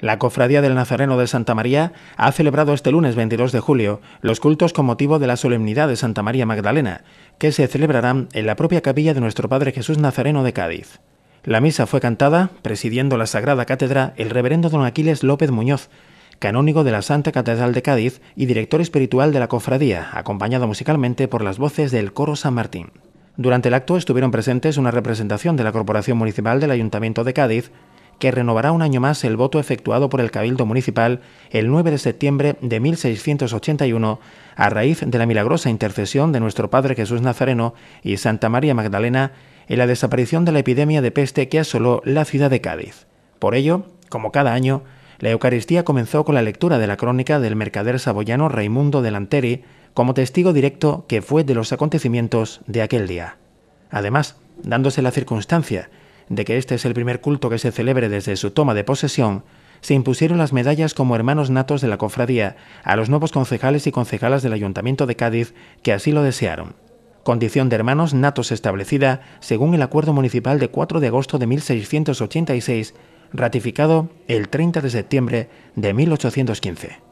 La Cofradía del Nazareno de Santa María ha celebrado este lunes 22 de julio los cultos con motivo de la solemnidad de Santa María Magdalena, que se celebrarán en la propia capilla de nuestro Padre Jesús Nazareno de Cádiz. La misa fue cantada, presidiendo la Sagrada Cátedra, el reverendo don Aquiles López Muñoz, canónigo de la Santa Catedral de Cádiz y director espiritual de la cofradía, acompañado musicalmente por las voces del coro San Martín. Durante el acto estuvieron presentes una representación de la Corporación Municipal del Ayuntamiento de Cádiz, que renovará un año más el voto efectuado por el Cabildo Municipal el 9 de septiembre de 1681 a raíz de la milagrosa intercesión de nuestro Padre Jesús Nazareno y Santa María Magdalena en la desaparición de la epidemia de peste que asoló la ciudad de Cádiz. Por ello, como cada año, la Eucaristía comenzó con la lectura de la crónica del mercader saboyano Raimundo Delanteri como testigo directo que fue de los acontecimientos de aquel día. Además, dándose la circunstancia de que este es el primer culto que se celebre desde su toma de posesión, se impusieron las medallas como hermanos natos de la cofradía a los nuevos concejales y concejalas del Ayuntamiento de Cádiz que así lo desearon. Condición de hermanos natos establecida según el Acuerdo Municipal de 4 de agosto de 1686, ratificado el 30 de septiembre de 1815.